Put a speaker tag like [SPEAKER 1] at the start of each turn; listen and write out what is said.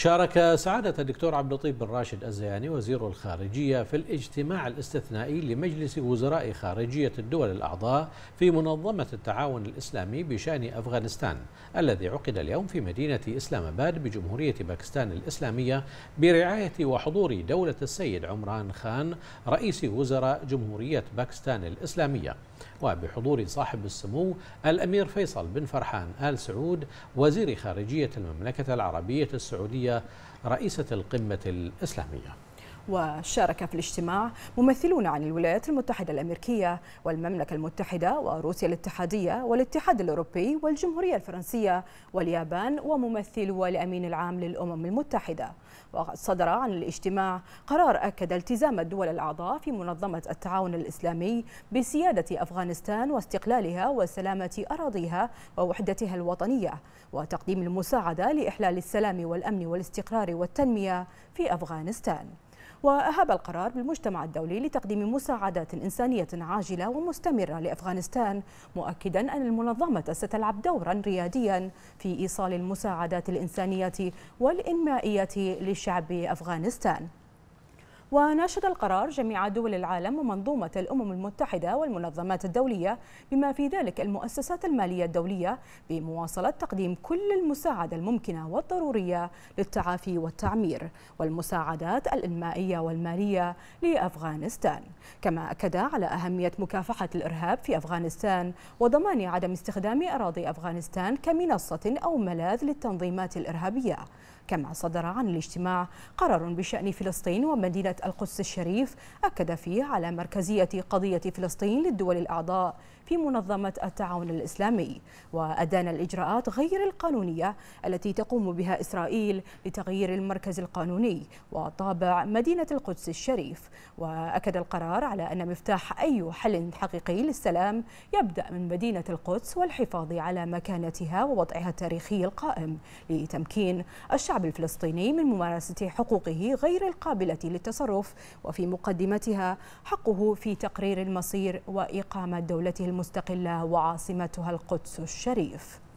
[SPEAKER 1] شارك سعادة الدكتور عبد اللطيف بن راشد الزياني وزير الخارجية في الاجتماع الاستثنائي لمجلس وزراء خارجية الدول الأعضاء في منظمة التعاون الإسلامي بشأن أفغانستان الذي عقد اليوم في مدينة إسلام آباد بجمهورية باكستان الإسلامية برعاية وحضور دولة السيد عمران خان رئيس وزراء جمهورية باكستان الإسلامية وبحضور صاحب السمو الأمير فيصل بن فرحان آل سعود وزير خارجية المملكة العربية السعودية رئيسة القمة الإسلامية
[SPEAKER 2] وشارك في الاجتماع ممثلون عن الولايات المتحدة الأمريكية والمملكة المتحدة وروسيا الاتحادية والاتحاد الأوروبي والجمهورية الفرنسية واليابان وممثلو الأمين العام للأمم المتحدة وقد صدر عن الاجتماع قرار أكد التزام الدول الأعضاء في منظمة التعاون الإسلامي بسيادة أفغانستان واستقلالها وسلامة أراضيها ووحدتها الوطنية وتقديم المساعدة لإحلال السلام والأمن والاستقرار والتنمية في أفغانستان وأهاب القرار بالمجتمع الدولي لتقديم مساعدات إنسانية عاجلة ومستمرة لأفغانستان مؤكدا أن المنظمة ستلعب دورا رياديا في إيصال المساعدات الإنسانية والإنمائية لشعب أفغانستان وناشد القرار جميع دول العالم ومنظومة الأمم المتحدة والمنظمات الدولية بما في ذلك المؤسسات المالية الدولية بمواصلة تقديم كل المساعدة الممكنة والضرورية للتعافي والتعمير والمساعدات الإنمائية والمالية لأفغانستان كما أكد على أهمية مكافحة الإرهاب في أفغانستان وضمان عدم استخدام أراضي أفغانستان كمنصة أو ملاذ للتنظيمات الإرهابية كما صدر عن الاجتماع قرار بشأن فلسطين ومدينة القدس الشريف أكد فيه على مركزية قضية فلسطين للدول الأعضاء في منظمة التعاون الإسلامي وأدان الإجراءات غير القانونية التي تقوم بها إسرائيل لتغيير المركز القانوني وطابع مدينة القدس الشريف وأكد القرار على أن مفتاح أي حل حقيقي للسلام يبدأ من مدينة القدس والحفاظ على مكانتها ووضعها التاريخي القائم لتمكين الشعب الفلسطيني من ممارسة حقوقه غير القابلة للتصرف التصرف وفي مقدمتها حقه في تقرير المصير وإقامة دولته المستقلة وعاصمتها القدس الشريف